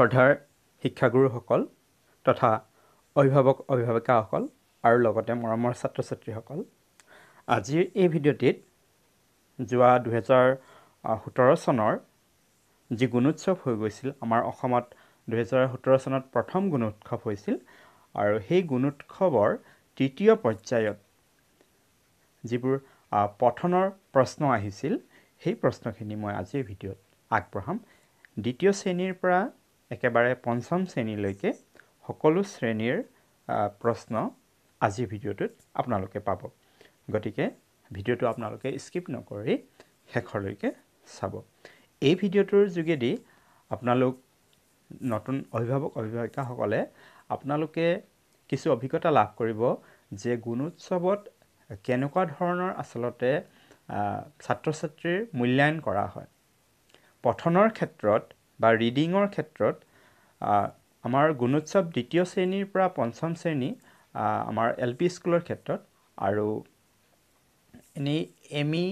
শ্ৰদ্ধাৰ শিক্ষাগুৰুসকল তথা অভিভাৱক অভিভাৱিকাসকল আৰু লগতে মৰমৰ ছাত্ৰ ছাত্ৰীসকল আজিৰ এই ভিডিঅ'টিত যোৱা দুহেজাৰ সোতৰ চনৰ যি গুণোৎসৱ হৈ গৈছিল আমাৰ অসমত দুহেজাৰ সোতৰ চনত প্ৰথম গুণোৎসৱ হৈছিল আৰু সেই গুণোৎসৱৰ তৃতীয় পৰ্যায়ত যিবোৰ পঠনৰ প্ৰশ্ন আহিছিল সেই প্ৰশ্নখিনি মই আজিৰ ভিডিঅ'ত আগবঢ়াম দ্বিতীয় শ্ৰেণীৰ পৰা একেবাৰে পঞ্চম শ্ৰেণীলৈকে সকলো শ্ৰেণীৰ প্ৰশ্ন আজিৰ ভিডিঅ'টোত আপোনালোকে পাব গতিকে ভিডিঅ'টো আপোনালোকে স্কিপ নকৰি শেষলৈকে চাব এই ভিডিঅ'টোৰ যোগেদি আপোনালোক নতুন অভিভাৱক অভিভাৱিকাসকলে আপোনালোকে কিছু অভিজ্ঞতা লাভ কৰিব যে গুণোৎসৱত কেনেকুৱা ধৰণৰ আচলতে ছাত্ৰ ছাত্ৰীৰ মূল্যায়ন কৰা হয় পঠনৰ ক্ষেত্ৰত বা ৰিডিঙৰ ক্ষেত্ৰত আমাৰ গুণোৎসৱ দ্বিতীয় শ্ৰেণীৰ পৰা পঞ্চম শ্ৰেণী আমাৰ এল পি স্কুলৰ ক্ষেত্ৰত আৰু এনেই এম ই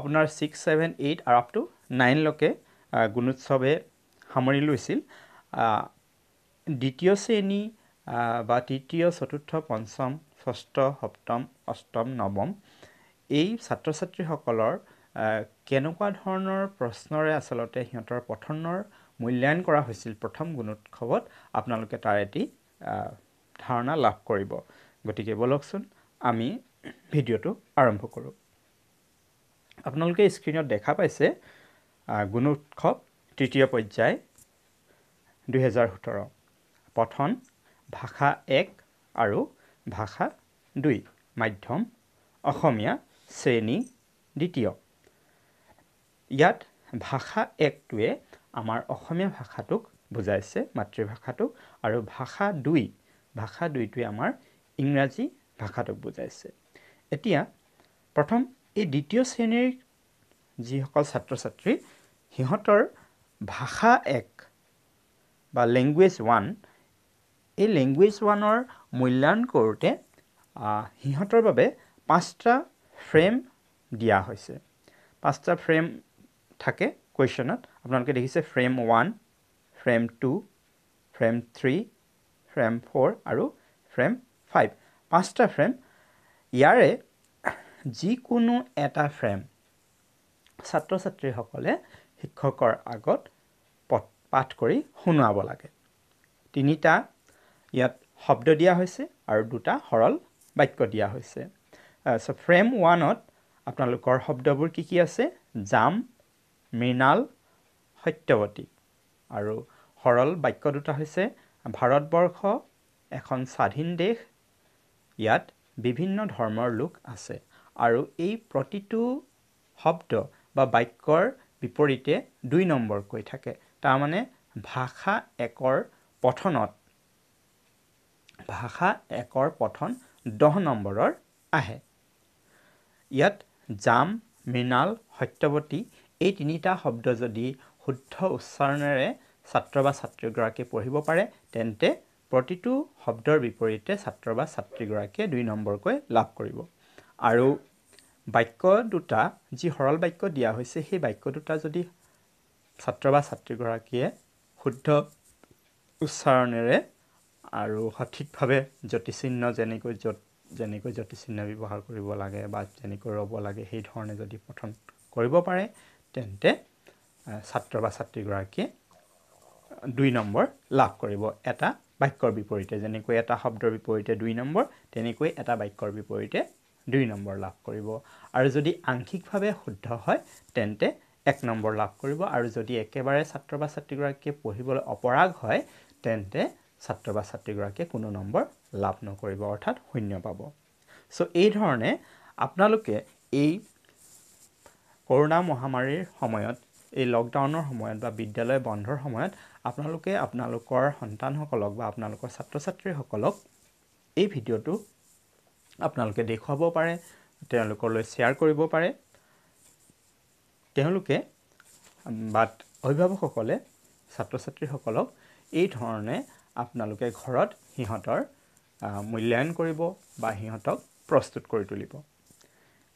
আপোনাৰ ছিক্স ছেভেন এইট আৰু আপ টু নাইনলৈকে গুণোৎসৱে সামৰি লৈছিল দ্বিতীয় শ্ৰেণী বা তৃতীয় চতুৰ্থ পঞ্চম ষষ্ঠ সপ্তম অষ্টম নৱম এই ছাত্ৰ ছাত্ৰীসকলৰ কেনেকুৱা ধৰণৰ প্ৰশ্নৰে আচলতে সিহঁতৰ পঠনৰ মূল্যায়ন কৰা হৈছিল প্ৰথম গুণোৎসৱত আপোনালোকে তাৰ এটি ধাৰণা লাভ কৰিব গতিকে বলকচোন আমি ভিডিঅ'টো আৰম্ভ কৰোঁ আপোনালোকে স্ক্ৰীণত দেখা পাইছে গুণোৎসৱ তৃতীয় পৰ্যায় দুহেজাৰ সোতৰ পঠন ভাষা এক আৰু ভাষা দুই মাধ্যম অসমীয়া শ্ৰেণী দ্বিতীয় ইয়াত ভাষা একটোৱে আমাৰ অসমীয়া ভাষাটোক বুজাইছে মাতৃভাষাটোক আৰু ভাষা দুই ভাষা দুইটোৱে আমাৰ ইংৰাজী ভাষাটোক বুজাইছে এতিয়া প্ৰথম এই দ্বিতীয় শ্ৰেণীৰ যিসকল ছাত্ৰ ছাত্ৰী সিহঁতৰ ভাষা এক বা লেংগুৱেজ ওৱান এই লেংগুৱেজ ওৱানৰ মূল্যায়ন কৰোঁতে সিহঁতৰ বাবে পাঁচটা ফ্ৰেম দিয়া হৈছে পাঁচটা ফ্ৰেম থাকে কুৱেশ্যনত আপোনালোকে দেখিছে frame one frame two frame three frame four আৰু ফ্ৰেম ফাইভ পাঁচটা ফ্ৰেম ইয়াৰে যিকোনো এটা ফ্ৰেম ছাত্ৰ ছাত্ৰীসকলে শিক্ষকৰ আগত পাঠ কৰি শুনোৱাব লাগে তিনিটা ইয়াত শব্দ দিয়া হৈছে আৰু দুটা সৰল বাক্য দিয়া হৈছে ছ' ফ্ৰেম ওৱানত আপোনালোকৰ শব্দবোৰ কি কি আছে জাম মৃণাল সত্যৱতী আৰু সৰল বাক্য দুটা হৈছে ভাৰতবৰ্ষ এখন স্বাধীন দেশ ইয়াত বিভিন্ন ধৰ্মৰ লোক আছে আৰু এই প্ৰতিটো শব্দ বা বাক্যৰ বিপৰীতে দুই নম্বৰকৈ থাকে তাৰমানে ভাষা একৰ পঠনত ভাষা একৰ পঠন দহ নম্বৰৰ আহে ইয়াত জাম মৃণাল সত্যৱতী এই তিনিটা শব্দ যদি শুদ্ধ উচ্চাৰণেৰে ছাত্ৰ বা ছাত্ৰীগৰাকীয়ে পঢ়িব পাৰে তেন্তে প্ৰতিটো শব্দৰ বিপৰীতে ছাত্ৰ বা ছাত্ৰীগৰাকীয়ে দুই নম্বৰকৈ লাভ কৰিব আৰু বাক্য দুটা যি সৰল বাক্য দিয়া হৈছে সেই বাক্য দুটা যদি ছাত্ৰ বা ছাত্ৰীগৰাকীয়ে শুদ্ধ উচ্চাৰণেৰে আৰু সঠিকভাৱে জ্যোতিচিহ্ন যেনেকৈ য'ত যেনেকৈ যতিচিহ্ন ব্যৱহাৰ কৰিব লাগে বা যেনেকৈ ৰ'ব লাগে সেইধৰণে যদি পঠন কৰিব পাৰে তেন্তে ছাত্ৰ বা ছাত্ৰীগৰাকীয়ে দুই নম্বৰ লাভ কৰিব এটা বাক্যৰ বিপৰীতে যেনেকৈ এটা শব্দৰ বিপৰীতে দুই নম্বৰ তেনেকৈ এটা বাক্যৰ বিপৰীতে দুই নম্বৰ লাভ কৰিব আৰু যদি আংশিকভাৱে শুদ্ধ হয় তেন্তে এক নম্বৰ লাভ কৰিব আৰু যদি একেবাৰে ছাত্ৰ বা ছাত্ৰীগৰাকীয়ে পঢ়িবলৈ অপৰাগ হয় তেন্তে ছাত্ৰ বা ছাত্ৰীগৰাকীয়ে কোনো নম্বৰ লাভ নকৰিব অৰ্থাৎ শূন্য পাব চ' এইধৰণে আপোনালোকে এই কৰোণা মহামাৰীৰ সময়ত এই লকডাউনৰ সময়ত বা বিদ্যালয় বন্ধৰ সময়ত আপোনালোকে আপোনালোকৰ সন্তানসকলক বা আপোনালোকৰ ছাত্ৰ ছাত্ৰীসকলক এই ভিডিঅ'টো আপোনালোকে দেখুৱাব পাৰে তেওঁলোকলৈ শ্বেয়াৰ কৰিব পাৰে তেওঁলোকে বা অভিভাৱকসকলে ছাত্ৰ ছাত্ৰীসকলক এই ধৰণে আপোনালোকে ঘৰত সিহঁতৰ মূল্যায়ন কৰিব বা সিহঁতক প্ৰস্তুত কৰি তুলিব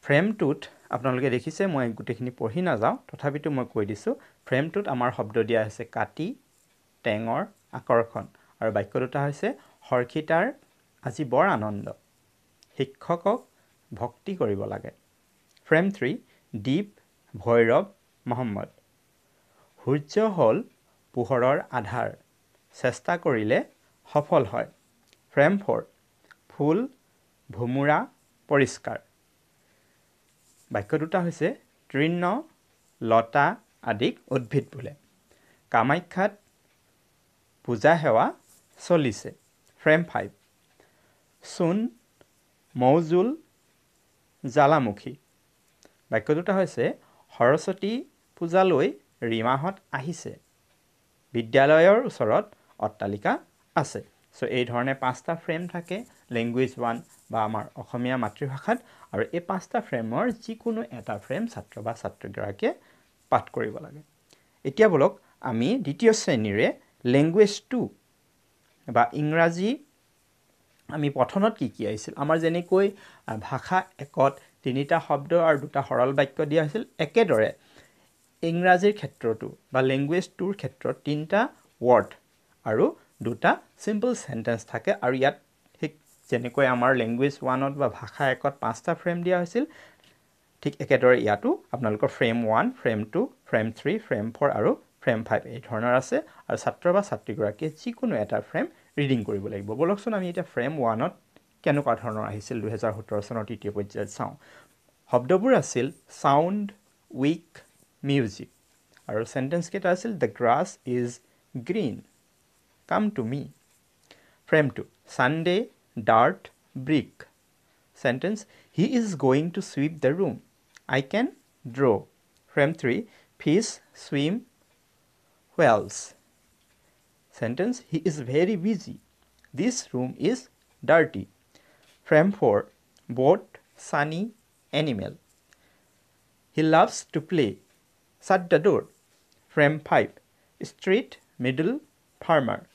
ফ্ৰেমটোত আপোনালোকে দেখিছে মই গোটেইখিনি পঢ়ি নাযাওঁ তথাপিতো মই কৈ দিছোঁ ফ্ৰেমটোত আমাৰ শব্দ দিয়া হৈছে কাটি টেঙৰ আকৰ্ষণ আৰু বাক্য দুটা হৈছে হৰ্ষিতাৰ আজি বৰ আনন্দ শিক্ষকক ভক্তি কৰিব লাগে ফ্ৰেম থ্ৰী দীপ ভৈৰৱ মহম্মদ সূৰ্য হ'ল পোহৰৰ আধাৰ চেষ্টা কৰিলে সফল হয় ফ্ৰেম ফ'ৰ ফুল ভোমোৰা পৰিষ্কাৰ বাক্য দুটা হৈছে তৃণ লতা আদিক উদ্ভিদ বোলে কামাখ্যাত পূজা সেৱা চলিছে ফ্ৰেম ফাইভ চোন মৌজোল জ্বালামুখী বাক্য দুটা হৈছে সৰস্বতী পূজালৈ ৰীমাহঁত আহিছে বিদ্যালয়ৰ ওচৰত অট্টালিকা আছে চ' এই ধৰণে পাঁচটা ফ্ৰেম থাকে লেংগুৱেজ ওৱান বা আমাৰ অসমীয়া মাতৃভাষাত আৰু এই পাঁচটা ফ্ৰেমৰ যিকোনো এটা ফ্ৰেম ছাত্ৰ বা ছাত্ৰীগৰাকীয়ে পাঠ কৰিব লাগে এতিয়া বোলক আমি দ্বিতীয় শ্ৰেণীৰে লেংগুৱেজ টু বা ইংৰাজী আমি পঠনত কি কি আহিছিল আমাৰ যেনেকৈ ভাষা একত তিনিটা শব্দ আৰু দুটা সৰল বাক্য দিয়া হৈছিল একেদৰে ইংৰাজীৰ ক্ষেত্ৰতো বা লেংগুৱেজ টুৰ ক্ষেত্ৰত তিনিটা ৱৰ্ড আৰু দুটা চিম্পল চেণ্টেঞ্চ থাকে আৰু ইয়াত যেনেকৈ আমাৰ লেংগুৱেজ ওৱানত বা ভাষা একত পাঁচটা ফ্ৰেম দিয়া হৈছিল ঠিক একেদৰে ইয়াতো আপোনালোকৰ frame one frame two frame three frame four আৰু ফ্ৰেম ফাইভ এই ধৰণৰ আছে আৰু ছাত্ৰ বা ছাত্ৰীগৰাকীয়ে যিকোনো এটা ফ্ৰেম ৰিডিং কৰিব লাগিব বলকচোন আমি এতিয়া ফ্ৰেম ওৱানত কেনেকুৱা ধৰণৰ আহিছিল দুহেজাৰ সোতৰ চনৰ তৃতীয় পৰ্যায়ত চাওঁ শব্দবোৰ আছিল ছাউণ্ড উইক মিউজিক আৰু চেণ্টেঞ্চকেইটা আছিল the grass is green come to me frame two Sunday' dirt, brick. Sentence He is going to sweep the room. I can draw. Frame 3 Fish swim whales. Sentence He is very busy. This room is dirty. Frame 4 Boat, sunny, animal. He loves to play. Shut the door. Frame 5 Street, middle, farmer.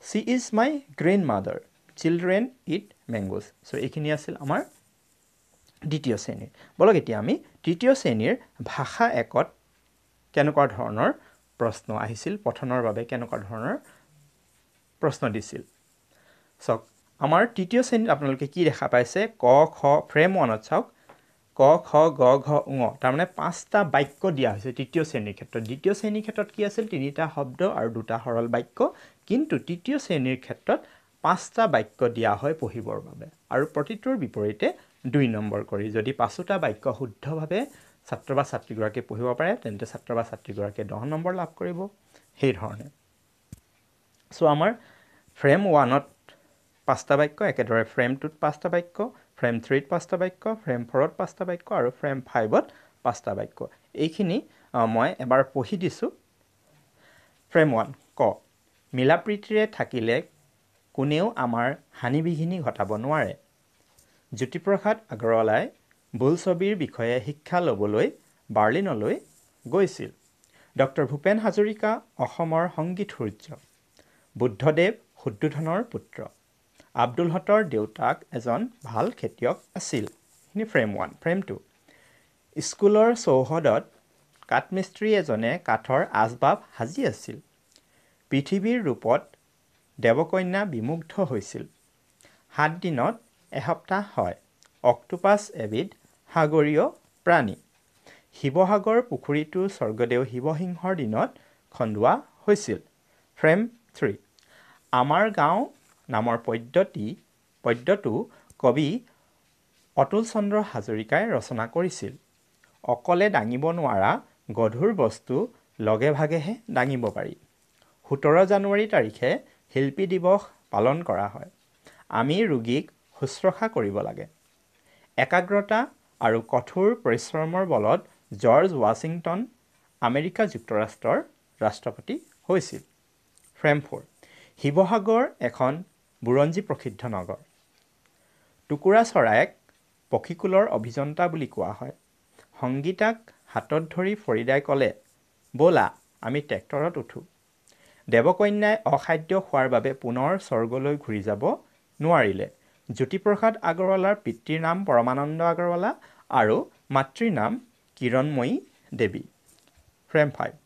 She is my grandmother. Children eat mangoes চ' এইখিনি আছিল আমাৰ দ্বিতীয় শ্ৰেণীৰ বলক এতিয়া আমি তৃতীয় শ্ৰেণীৰ ভাষা একত কেনেকুৱা ধৰণৰ প্ৰশ্ন আহিছিল পঠনৰ বাবে কেনেকুৱা ধৰণৰ প্ৰশ্ন দিছিল চাওক আমাৰ তৃতীয় শ্ৰেণীত আপোনালোকে কি দেখা পাইছে ক খ ফ্ৰেম ৱানত চাওক ক খ গ ঘ ঙ তাৰমানে পাঁচটা বাক্য দিয়া হৈছে তৃতীয় শ্ৰেণীৰ ক্ষেত্ৰত দ্বিতীয় শ্ৰেণীৰ ক্ষেত্ৰত কি আছিল তিনিটা শব্দ আৰু দুটা সৰল বাক্য কিন্তু তৃতীয় শ্ৰেণীৰ ক্ষেত্ৰত পাঁচটা বাক্য দিয়া হয় পঢ়িবৰ বাবে আৰু প্ৰতিটোৰ বিপৰীতে দুই নম্বৰ কৰি যদি পাঁচোটা বাক্য শুদ্ধভাৱে ছাত্ৰ বা ছাত্ৰীগৰাকীয়ে পঢ়িব পাৰে তেন্তে ছাত্ৰ বা ছাত্ৰীগৰাকীয়ে দহ নম্বৰ লাভ কৰিব সেইধৰণে চ' আমাৰ ফ্ৰেম ওৱানত পাঁচটা বাক্য একেদৰে ফ্ৰেম টুত পাঁচটা বাক্য ফ্ৰেম থ্ৰীত পাঁচটা বাক্য ফ্ৰেম ফ'ৰত পাঁচটা বাক্য আৰু ফ্ৰেম ফাইভত পাঁচটা বাক্য এইখিনি মই এবাৰ পঢ়ি দিছোঁ ফ্ৰেম ওৱান ক মিলাপ্ৰীতিৰে থাকিলে কোনেও আমাৰ হানি বিঘিনি ঘটাব নোৱাৰে জ্যোতিপ্ৰসাদ আগৰৱালাই বোলছবিৰ বিষয়ে শিক্ষা ল'বলৈ বাৰ্লিনলৈ গৈছিল ডক্টৰ ভূপেন হাজৰিকা অসমৰ সংগীত সূৰ্য বুদ্ধদেৱ শুদ্ধোধনৰ পুত্ৰ আব্দুলহঁতৰ দেউতাক এজন ভাল খেতিয়ক আছিল সেইখিনি ফ্ৰেম ওৱান ফ্ৰেম টু স্কুলৰ চৌহদত কাঠমিস্ত্ৰী এজনে কাঠৰ আচবাব সাজি আছিল পৃথিৱীৰ ৰূপত দেৱকন্যা বিমুগ্ধ হৈছিল সাতদিনত এসপ্তাহ হয় অক্টোপাছ এবিধ সাগৰীয় প্ৰাণী শিৱসাগৰ পুখুৰীটো স্বৰ্গদেউ শিৱসিংহৰ দিনত খন্দোৱা হৈছিল ফ্ৰেম থ্ৰী আমাৰ গাঁও নামৰ পদ্যটি পদ্যটো কবি অতুল চন্দ্ৰ হাজৰিকাই ৰচনা কৰিছিল অকলে দাঙিব নোৱাৰা গধুৰ বস্তু লগে ভাগেহে দাঙিব পাৰি সোতৰ জানুৱাৰী তাৰিখে শিল্পী দিৱস পালন কৰা হয় আমি ৰোগীক শুশ্ৰূষা কৰিব লাগে একাগ্ৰতা আৰু কঠোৰ পৰিশ্ৰমৰ বলত জৰ্জ ৱাশ্বিংটন আমেৰিকা যুক্তৰাষ্ট্ৰৰ ৰাষ্ট্ৰপতি হৈছিল ফ্ৰেম ফ্ৰেমফৰ শিৱসাগৰ এখন বুৰঞ্জী প্ৰসিদ্ধ নগৰ টুকুৰা চৰাইক পক্ষীকুলৰ অভিযন্তা বুলি কোৱা হয় সংগীতাক হাতত ধৰি ফৰিদাই ক'লে ব'লা আমি ট্ৰেক্টৰত উঠোঁ দেৱকন্যাই অসাধ্য হোৱাৰ বাবে পুনৰ স্বৰ্গলৈ ঘূৰি যাব নোৱাৰিলে জ্যোতিপ্ৰসাদ আগৰৱালাৰ পিতৃৰ নাম পৰমানন্দ আগৰৱালা আৰু মাতৃৰ নাম কিৰণময়ী দেৱী ফ্ৰেম ফাইভ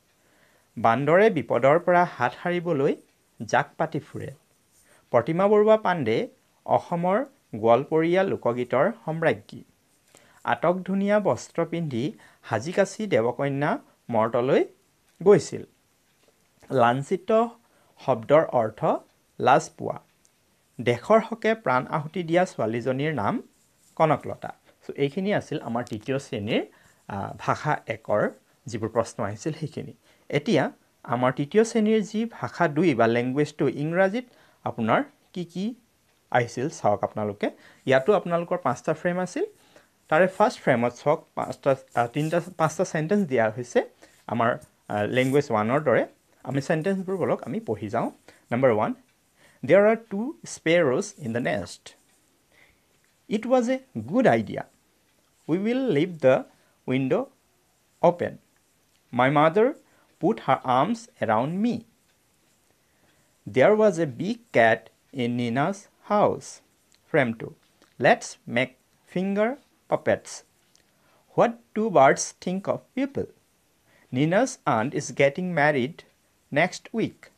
বান্দৰে বিপদৰ পৰা হাত সাৰিবলৈ জাক পাতি ফুৰে প্ৰতিমা বৰুৱা পাণ্ডে অসমৰ গোৱালপৰীয়া লোকগীতৰ সম্ৰাজ্ঞী আটক ধুনীয়া বস্ত্ৰ পিন্ধি সাজি কাচি দেৱকন্যা মৰ্তলৈ গৈছিল লাঞ্চিত শব্দৰ অৰ্থ লাজ পোৱা দেশৰ হকে প্ৰাণ আহুতি দিয়া ছোৱালীজনীৰ নাম কনকলতা চ' এইখিনি আছিল আমাৰ তৃতীয় শ্ৰেণীৰ ভাষা একৰ যিবোৰ প্ৰশ্ন আহিছিল সেইখিনি এতিয়া আমাৰ তৃতীয় শ্ৰেণীৰ যি ভাষা দুই বা লেংগুৱেজ টু ইংৰাজীত আপোনাৰ কি কি আহিছিল চাওক আপোনালোকে ইয়াতো আপোনালোকৰ পাঁচটা ফ্ৰেম আছিল তাৰে ফাৰ্ষ্ট ফ্ৰেমত চাওক পাঁচটা তিনিটা পাঁচটা চেণ্টেঞ্চ দিয়া হৈছে আমাৰ লেংগুৱেজ ওৱানৰ দৰে আমি চেণ্টেঞ্চবোৰ বলক আমি পঢ়ি যাওঁ number one there are two sparrows in the nest it was a good idea we will leave the window' open my mother put her arms around me there was a big cat in Nina's house ফ্ৰেমটো let's make finger puppets what do birds think of people Nina's aunt is getting married next week.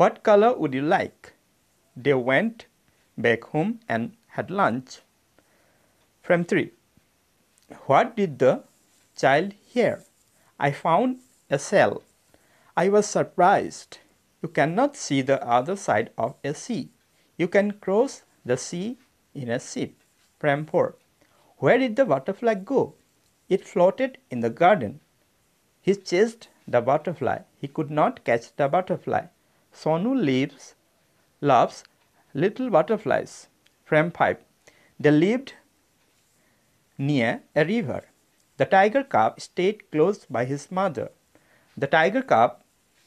What color would you like? They went back home and had lunch. Frame 3 What did the child hear? I found a cell. I was surprised. You cannot see the other side of a sea. You can cross the sea in a ship. Frame 4 Where did the butterfly go? It floated in the garden. His chest the butterfly. He could not catch the butterfly. Sonu lives, loves little butterflies. Frame 5. They lived near a river. The tiger cub stayed close by his mother. The tiger cub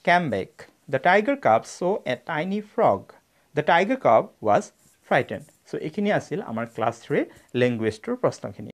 came back. The tiger cub saw a tiny frog. The tiger cub was frightened. So, এখিনি আছিল আমাৰ class থ্ৰীৰ লেংগুৱেজটোৰ প্ৰশ্নখিনি